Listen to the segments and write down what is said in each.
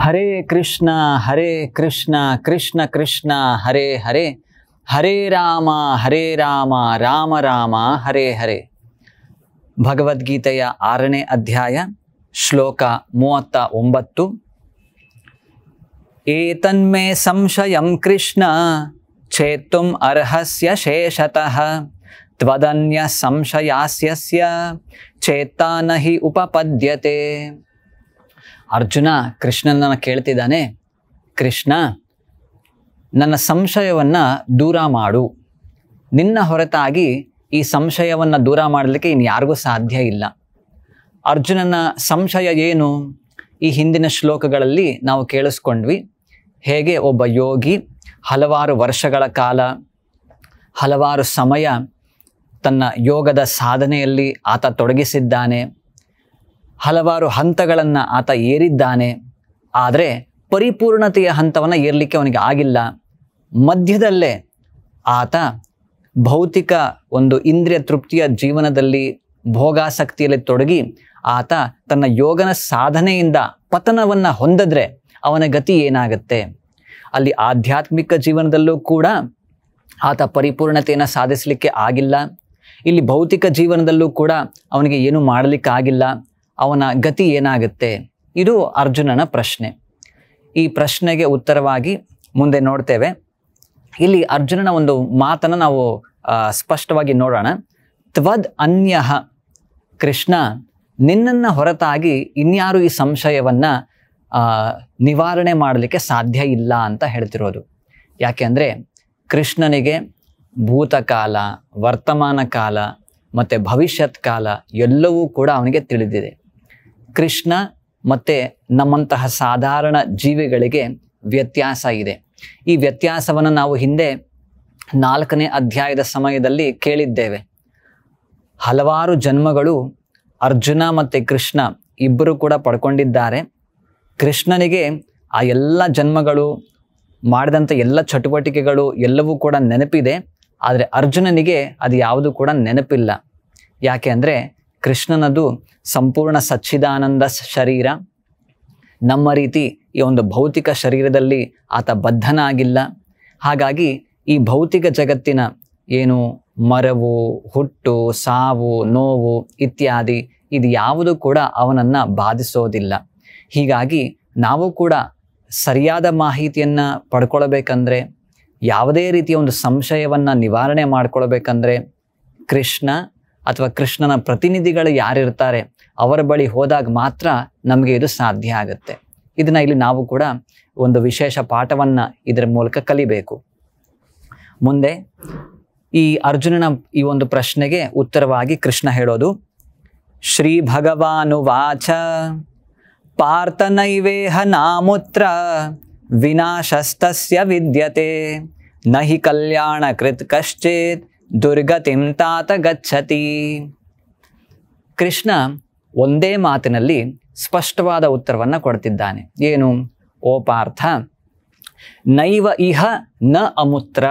हरे कृष्णा हरे कृष्णा कृष्ण कृष्णा हरे हरे हरे रामा हरे रामा राम रामा हरे हरे भगवद्गीत आरने अध्याय श्लोक मूवे संशय कृष्ण छेत् अर्हस्य शेषतः तदन्य संशयास्य चेत्ता नि उपपद्यते ಅರ್ಜುನ ಕೃಷ್ಣನನ್ನು ಕೇಳ್ತಿದ್ದಾನೆ ಕೃಷ್ಣ ನನ್ನ ಸಂಶಯವನ್ನು ದೂರ ಮಾಡು ನಿನ್ನ ಹೊರತಾಗಿ ಈ ಸಂಶಯವನ್ನು ದೂರ ಮಾಡಲಿಕ್ಕೆ ಯಾರಿಗೂ ಸಾಧ್ಯ ಇಲ್ಲ ಅರ್ಜುನನ ಸಂಶಯ ಏನು ಈ ಹಿಂದಿನ ಶ್ಲೋಕಗಳಲ್ಲಿ ನಾವು ಕೇಳಿಸ್ಕೊಂಡ್ವಿ ಹೇಗೆ ಒಬ್ಬ ಯೋಗಿ ಹಲವಾರು ವರ್ಷಗಳ ಕಾಲ ಹಲವಾರು ಸಮಯ ತನ್ನ ಯೋಗದ ಸಾಧನೆಯಲ್ಲಿ ಆತ ತೊಡಗಿಸಿದ್ದಾನೆ ಹಲವಾರು ಹಂತಗಳನ್ನು ಆತ ಏರಿದ್ದಾನೆ ಆದರೆ ಪರಿಪೂರ್ಣತೆಯ ಹಂತವನ್ನು ಏರಲಿಕ್ಕೆ ಅವನಿಗೆ ಆಗಿಲ್ಲ ಮಧ್ಯದಲ್ಲೇ ಆತ ಭೌತಿಕ ಒಂದು ಇಂದ್ರಿಯ ತೃಪ್ತಿಯ ಜೀವನದಲ್ಲಿ ಭೋಗಾಸಕ್ತಿಯಲ್ಲಿ ತೊಡಗಿ ಆತ ತನ್ನ ಯೋಗನ ಸಾಧನೆಯಿಂದ ಪತನವನ್ನು ಹೊಂದಿದ್ರೆ ಅವನ ಗತಿ ಏನಾಗುತ್ತೆ ಅಲ್ಲಿ ಆಧ್ಯಾತ್ಮಿಕ ಜೀವನದಲ್ಲೂ ಕೂಡ ಆತ ಪರಿಪೂರ್ಣತೆಯನ್ನು ಸಾಧಿಸಲಿಕ್ಕೆ ಆಗಿಲ್ಲ ಇಲ್ಲಿ ಭೌತಿಕ ಜೀವನದಲ್ಲೂ ಕೂಡ ಅವನಿಗೆ ಏನೂ ಮಾಡಲಿಕ್ಕಾಗಿಲ್ಲ ಅವನ ಗತಿ ಏನಾಗುತ್ತೆ ಇದು ಅರ್ಜುನನ ಪ್ರಶ್ನೆ ಈ ಪ್ರಶ್ನೆಗೆ ಉತ್ತರವಾಗಿ ಮುಂದೆ ನೋಡ್ತೇವೆ ಇಲ್ಲಿ ಅರ್ಜುನನ ಒಂದು ಮಾತನ್ನು ನಾವು ಸ್ಪಷ್ಟವಾಗಿ ನೋಡೋಣ ತ್ವದ್ ಅನ್ಯ ಕೃಷ್ಣ ನಿನ್ನನ್ನು ಹೊರತಾಗಿ ಇನ್ಯಾರು ಈ ಸಂಶಯವನ್ನು ನಿವಾರಣೆ ಮಾಡಲಿಕ್ಕೆ ಸಾಧ್ಯ ಇಲ್ಲ ಅಂತ ಹೇಳ್ತಿರೋದು ಯಾಕೆಂದರೆ ಕೃಷ್ಣನಿಗೆ ಭೂತಕಾಲ ವರ್ತಮಾನ ಕಾಲ ಮತ್ತು ಭವಿಷ್ಯತ್ ಕಾಲ ಎಲ್ಲವೂ ಕೂಡ ಅವನಿಗೆ ತಿಳಿದಿದೆ ಕೃಷ್ಣ ಮತ್ತು ನಮ್ಮಂತಹ ಸಾಧಾರಣ ಜೀವಿಗಳಿಗೆ ವ್ಯತ್ಯಾಸ ಇದೆ ಈ ವ್ಯತ್ಯಾಸವನ್ನು ನಾವು ಹಿಂದೆ ನಾಲ್ಕನೇ ಅಧ್ಯಾಯದ ಸಮಯದಲ್ಲಿ ಕೇಳಿದ್ದೇವೆ ಹಲವಾರು ಜನ್ಮಗಳು ಅರ್ಜುನ ಮತ್ತು ಕೃಷ್ಣ ಇಬ್ಬರು ಕೂಡ ಪಡ್ಕೊಂಡಿದ್ದಾರೆ ಕೃಷ್ಣನಿಗೆ ಆ ಎಲ್ಲ ಜನ್ಮಗಳು ಮಾಡಿದಂಥ ಎಲ್ಲ ಚಟುವಟಿಕೆಗಳು ಎಲ್ಲವೂ ಕೂಡ ನೆನಪಿದೆ ಆದರೆ ಅರ್ಜುನನಿಗೆ ಅದು ಯಾವುದು ಕೂಡ ನೆನಪಿಲ್ಲ ಯಾಕೆ ಅಂದರೆ ಕೃಷ್ಣನದು ಸಂಪೂರ್ಣ ಸಚ್ಚಿದಾನಂದ ಶರೀರ ನಮ್ಮ ರೀತಿ ಈ ಒಂದು ಭೌತಿಕ ಶರೀರದಲ್ಲಿ ಆತ ಬದ್ಧನಾಗಿಲ್ಲ ಹಾಗಾಗಿ ಈ ಭೌತಿಕ ಜಗತ್ತಿನ ಏನು ಮರವು ಹುಟ್ಟು ಸಾವು ನೋವು ಇತ್ಯಾದಿ ಇದು ಯಾವುದು ಕೂಡ ಅವನನ್ನು ಬಾಧಿಸೋದಿಲ್ಲ ಹೀಗಾಗಿ ನಾವು ಕೂಡ ಸರಿಯಾದ ಮಾಹಿತಿಯನ್ನು ಪಡ್ಕೊಳ್ಬೇಕಂದ್ರೆ ಯಾವುದೇ ರೀತಿಯ ಒಂದು ಸಂಶಯವನ್ನು ನಿವಾರಣೆ ಮಾಡ್ಕೊಳ್ಬೇಕಂದ್ರೆ ಕೃಷ್ಣ ಅಥವಾ ಕೃಷ್ಣನ ಪ್ರತಿನಿಧಿಗಳು ಯಾರಿರ್ತಾರೆ ಅವರ ಬಳಿ ಹೋದಾಗ ಮಾತ್ರ ನಮಗೆ ಇದು ಸಾಧ್ಯ ಆಗುತ್ತೆ ಇದನ್ನ ಇಲ್ಲಿ ನಾವು ಕೂಡ ಒಂದು ವಿಶೇಷ ಪಾಠವನ್ನು ಇದರ ಮೂಲಕ ಕಲಿಬೇಕು ಮುಂದೆ ಈ ಅರ್ಜುನನ ಈ ಒಂದು ಪ್ರಶ್ನೆಗೆ ಉತ್ತರವಾಗಿ ಕೃಷ್ಣ ಹೇಳೋದು ಶ್ರೀ ಭಗವಾನು ವಾಚ ಪಾರ್ಥನೈವೇಹ ನಾಮುತ್ರ ವಿನಾಶಸ್ತಸ್ಯ ವಿದ್ಯತೆ ನಹಿ ಕಲ್ಯಾಣ ಕೃತ್ ಕಶ್ಚೇತ್ ದುರ್ಗತಿಂ ತಾತ ಗಚ್ಚತಿ ಕೃಷ್ಣ ಒಂದೇ ಮಾತಿನಲ್ಲಿ ಸ್ಪಷ್ಟವಾದ ಉತ್ತರವನ್ನು ಕೊಡ್ತಿದ್ದಾನೆ ಏನು ಓ ಪಾರ್ಥ ನೈವ ಇಹ ನ ಅಮುತ್ರ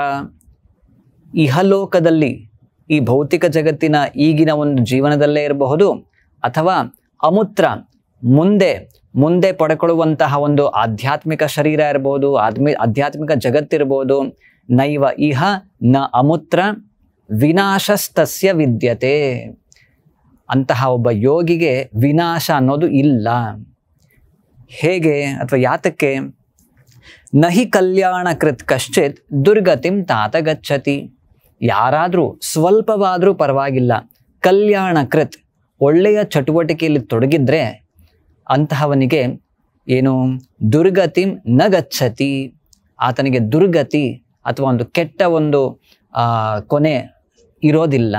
ಇಹಲೋಕದಲ್ಲಿ ಈ ಭೌತಿಕ ಜಗತ್ತಿನ ಈಗಿನ ಒಂದು ಜೀವನದಲ್ಲೇ ಇರಬಹುದು ಅಥವಾ ಅಮುತ್ರ ಮುಂದೆ ಮುಂದೆ ಪಡ್ಕೊಳ್ಳುವಂತಹ ಒಂದು ಆಧ್ಯಾತ್ಮಿಕ ಶರೀರ ಇರ್ಬೋದು ಆದ್ಮಿ ಆಧ್ಯಾತ್ಮಿಕ ಜಗತ್ತಿರ್ಬೋದು ನೈವ ಇಹ ನ ಅಮುತ್ರ ವಿನಾಶಸ್ತಸ್ಯ ವಿದ್ಯತೆ ಅಂತಹ ಒಬ್ಬ ಯೋಗಿಗೆ ವಿನಾಶ ಅನ್ನೋದು ಇಲ್ಲ ಹೇಗೆ ಅಥವಾ ಯಾತಕ್ಕೆ ನಹಿ ಕೃತ್ ಕಶ್ಚಿತ್ ದುರ್ಗತಿಂ ತಾತ ಗಚ್ಚತಿ ಯಾರಾದರೂ ಸ್ವಲ್ಪವಾದರೂ ಪರವಾಗಿಲ್ಲ ಕಲ್ಯಾಣ ಕೃತ್ ಒಳ್ಳೆಯ ಚಟುವಟಿಕೆಯಲ್ಲಿ ತೊಡಗಿದ್ರೆ ಅಂತಹವನಿಗೆ ಏನು ದುರ್ಗತಿಂ ನ ಗಚ್ಚತಿ ಆತನಿಗೆ ದುರ್ಗತಿ ಅಥವಾ ಒಂದು ಕೆಟ್ಟ ಒಂದು ಕೊನೆ ಇರೋದಿಲ್ಲ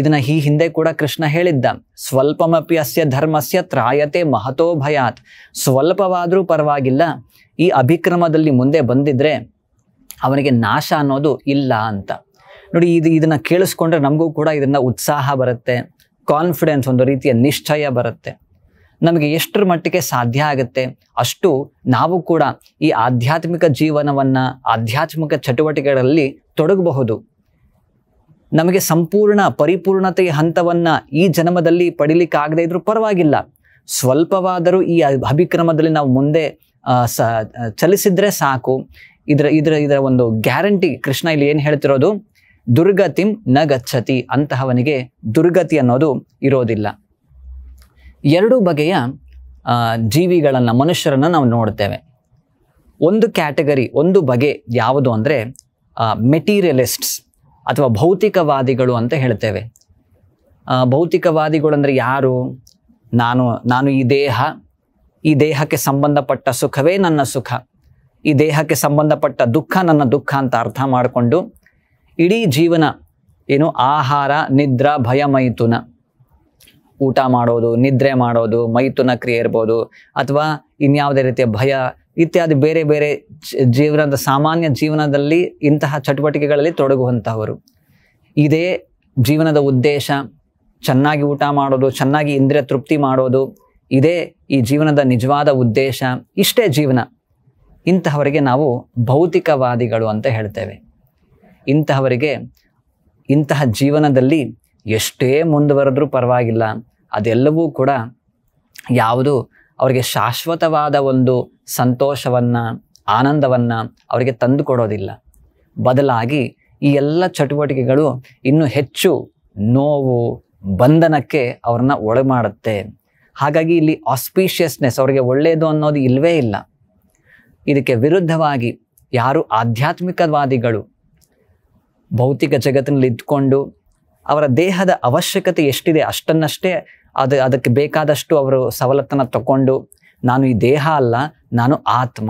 ಇದನ್ನ ಈ ಹಿಂದೆ ಕೂಡ ಕೃಷ್ಣ ಹೇಳಿದ್ದ ಸ್ವಲ್ಪಮಪಿ ಅಸ್ಯ ಧರ್ಮಸ್ಯ ತ್ರಾಯತೆ ಮಹತೋ ಭಯಾತ್ ಸ್ವಲ್ಪವಾದರೂ ಪರವಾಗಿಲ್ಲ ಈ ಅಭಿಕ್ರಮದಲ್ಲಿ ಮುಂದೆ ಬಂದಿದ್ರೆ ಅವನಿಗೆ ನಾಶ ಅನ್ನೋದು ಇಲ್ಲ ಅಂತ ನೋಡಿ ಇದು ಇದನ್ನು ಕೇಳಿಸ್ಕೊಂಡ್ರೆ ನಮಗೂ ಕೂಡ ಇದನ್ನು ಉತ್ಸಾಹ ಬರುತ್ತೆ ಕಾನ್ಫಿಡೆನ್ಸ್ ಒಂದು ರೀತಿಯ ನಿಶ್ಚಯ ಬರುತ್ತೆ ನಮಗೆ ಎಷ್ಟರ ಮಟ್ಟಿಗೆ ಸಾಧ್ಯ ಆಗುತ್ತೆ ಅಷ್ಟು ನಾವು ಕೂಡ ಈ ಆಧ್ಯಾತ್ಮಿಕ ಜೀವನವನ್ನು ಆಧ್ಯಾತ್ಮಿಕ ಚಟುವಟಿಕೆಗಳಲ್ಲಿ ತೊಡಗಬಹುದು ನಮಗೆ ಸಂಪೂರ್ಣ ಪರಿಪೂರ್ಣತೆಯ ಹಂತವನ್ನು ಈ ಜನ್ಮದಲ್ಲಿ ಪಡಿಲಿಕ್ಕಾಗದೇ ಇದ್ರೂ ಪರವಾಗಿಲ್ಲ ಸ್ವಲ್ಪವಾದರೂ ಈ ಅಭಿಕ್ರಮದಲ್ಲಿ ನಾವು ಮುಂದೆ ಸ ಚಲಿಸಿದ್ರೆ ಸಾಕು ಇದರ ಇದರ ಇದರ ಒಂದು ಗ್ಯಾರಂಟಿ ಕೃಷ್ಣ ಇಲ್ಲಿ ಏನು ಹೇಳ್ತಿರೋದು ದುರ್ಗತಿಂ ನ ಗಚ್ಚತಿ ಅಂತಹವನಿಗೆ ದುರ್ಗತಿ ಅನ್ನೋದು ಇರೋದಿಲ್ಲ ಎರಡು ಬಗೆಯ ಜೀವಿಗಳನ್ನು ಮನುಷ್ಯರನ್ನು ನಾವು ನೋಡ್ತೇವೆ ಒಂದು ಕ್ಯಾಟಗರಿ ಒಂದು ಬಗೆ ಯಾವುದು ಅಂದರೆ ಮೆಟೀರಿಯಲಿಸ್ಟ್ಸ್ ಅಥವಾ ಭೌತಿಕವಾದಿಗಳು ಅಂತ ಹೇಳ್ತೇವೆ ಭೌತಿಕವಾದಿಗಳು ಅಂದರೆ ಯಾರು ನಾನು ನಾನು ಈ ದೇಹ ಈ ದೇಹಕ್ಕೆ ಸಂಬಂಧಪಟ್ಟ ಸುಖವೇ ನನ್ನ ಸುಖ ಈ ದೇಹಕ್ಕೆ ಸಂಬಂಧಪಟ್ಟ ದುಃಖ ನನ್ನ ದುಃಖ ಅಂತ ಅರ್ಥ ಮಾಡಿಕೊಂಡು ಇಡೀ ಜೀವನ ಏನು ಆಹಾರ ನಿದ್ರಾ ಭಯ ಮೈಥುನ ಊಟ ಮಾಡೋದು ನಿದ್ರೆ ಮಾಡೋದು ಮೈಥುನ ಕ್ರಿಯೆ ಇರ್ಬೋದು ಅಥವಾ ಇನ್ಯಾವುದೇ ರೀತಿಯ ಭಯ ಇತ್ಯಾದಿ ಬೇರೆ ಬೇರೆ ಜೀವನದ ಸಾಮಾನ್ಯ ಜೀವನದಲ್ಲಿ ಇಂತಹ ಚಟುವಟಿಕೆಗಳಲ್ಲಿ ತೊಡಗುವಂಥವರು ಇದೇ ಜೀವನದ ಉದ್ದೇಶ ಚೆನ್ನಾಗಿ ಊಟ ಮಾಡೋದು ಚೆನ್ನಾಗಿ ಇಂದ್ರಿಯ ತೃಪ್ತಿ ಮಾಡೋದು ಇದೇ ಈ ಜೀವನದ ನಿಜವಾದ ಉದ್ದೇಶ ಇಷ್ಟೇ ಜೀವನ ಇಂತಹವರಿಗೆ ನಾವು ಭೌತಿಕವಾದಿಗಳು ಅಂತ ಹೇಳ್ತೇವೆ ಇಂತಹವರಿಗೆ ಇಂತಹ ಜೀವನದಲ್ಲಿ ಎಷ್ಟೇ ಮುಂದುವರೆದ್ರೂ ಪರವಾಗಿಲ್ಲ ಅದೆಲ್ಲವೂ ಕೂಡ ಯಾವುದು ಅವರಿಗೆ ಶಾಶ್ವತವಾದ ಒಂದು ಸಂತೋಷವನ್ನು ಆನಂದವನ್ನು ಅವರಿಗೆ ತಂದುಕೊಡೋದಿಲ್ಲ ಬದಲಾಗಿ ಈ ಎಲ್ಲ ಚಟುವಟಿಕೆಗಳು ಇನ್ನೂ ಹೆಚ್ಚು ನೋವು ಬಂಧನಕ್ಕೆ ಅವ್ರನ್ನ ಒಳಮಾಡುತ್ತೆ ಮಾಡುತ್ತೆ ಹಾಗಾಗಿ ಇಲ್ಲಿ ಆಸ್ಪೀಷಿಯಸ್ನೆಸ್ ಅವರಿಗೆ ಒಳ್ಳೆಯದು ಅನ್ನೋದು ಇಲ್ಲವೇ ಇಲ್ಲ ಇದಕ್ಕೆ ವಿರುದ್ಧವಾಗಿ ಯಾರು ಆಧ್ಯಾತ್ಮಿಕವಾದಿಗಳು ಭೌತಿಕ ಜಗತ್ತಿನಲ್ಲಿ ಇದ್ಕೊಂಡು ಅವರ ದೇಹದ ಅವಶ್ಯಕತೆ ಎಷ್ಟಿದೆ ಅಷ್ಟನ್ನಷ್ಟೇ ಅದು ಅದಕ್ಕೆ ಬೇಕಾದಷ್ಟು ಅವರು ಸವಲತ್ತನ್ನು ತಗೊಂಡು ನಾನು ಈ ದೇಹ ಅಲ್ಲ ನಾನು ಆತ್ಮ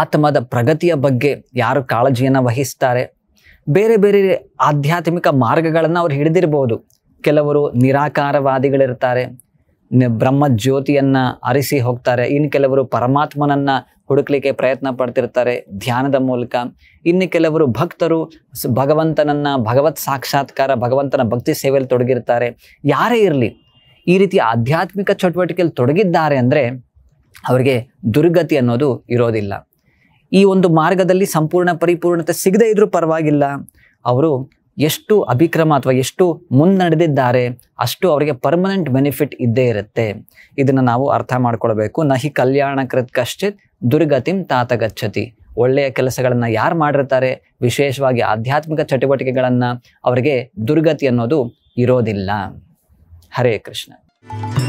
ಆತ್ಮದ ಪ್ರಗತಿಯ ಬಗ್ಗೆ ಯಾರು ಕಾಳಜಿಯನ್ನು ವಹಿಸ್ತಾರೆ ಬೇರೆ ಬೇರೆ ಆಧ್ಯಾತ್ಮಿಕ ಮಾರ್ಗಗಳನ್ನು ಅವ್ರು ಹಿಡಿದಿರ್ಬೋದು ಕೆಲವರು ನಿರಾಕಾರವಾದಿಗಳಿರ್ತಾರೆ ಬ್ರಹ್ಮ ಜ್ಯೋತಿಯನ್ನು ಅರಿಸಿ ಹೋಗ್ತಾರೆ ಇನ್ನು ಕೆಲವರು ಪರಮಾತ್ಮನನ್ನು ಹುಡುಕ್ಲಿಕ್ಕೆ ಪ್ರಯತ್ನ ಪಡ್ತಿರ್ತಾರೆ ಧ್ಯಾನದ ಮೂಲಕ ಇನ್ನು ಕೆಲವರು ಭಕ್ತರು ಭಗವಂತನನ್ನು ಭಗವತ್ ಸಾಕ್ಷಾತ್ಕಾರ ಭಗವಂತನ ಭಕ್ತಿ ಸೇವೆಯಲ್ಲಿ ತೊಡಗಿರ್ತಾರೆ ಯಾರೇ ಇರಲಿ ಈ ರೀತಿ ಆಧ್ಯಾತ್ಮಿಕ ಚಟುವಟಿಕೆಯಲ್ಲಿ ತೊಡಗಿದ್ದಾರೆ ಅಂದರೆ ಅವರಿಗೆ ದುರ್ಗತಿ ಅನ್ನೋದು ಇರೋದಿಲ್ಲ ಈ ಒಂದು ಮಾರ್ಗದಲ್ಲಿ ಸಂಪೂರ್ಣ ಪರಿಪೂರ್ಣತೆ ಸಿಗದೇ ಇದ್ರೂ ಪರವಾಗಿಲ್ಲ ಅವರು ಎಷ್ಟು ಅಭಿಕ್ರಮ ಅಥವಾ ಎಷ್ಟು ಮುನ್ನಡೆದಿದ್ದಾರೆ ಅಷ್ಟು ಅವರಿಗೆ ಪರ್ಮನೆಂಟ್ ಬೆನಿಫಿಟ್ ಇದ್ದೇ ಇರುತ್ತೆ ಇದನ್ನು ನಾವು ಅರ್ಥ ಮಾಡ್ಕೊಳ್ಬೇಕು ನಹಿ ಕೃತ್ ಕಶ್ಚಿತ್ ದುರ್ಗತಿಂ ತಾತಗಚ್ಚತಿ ಒಳ್ಳೆಯ ಕೆಲಸಗಳನ್ನು ಯಾರು ಮಾಡಿರ್ತಾರೆ ವಿಶೇಷವಾಗಿ ಆಧ್ಯಾತ್ಮಿಕ ಚಟುವಟಿಕೆಗಳನ್ನು ಅವರಿಗೆ ದುರ್ಗತಿ ಅನ್ನೋದು ಇರೋದಿಲ್ಲ हरे कृष्ण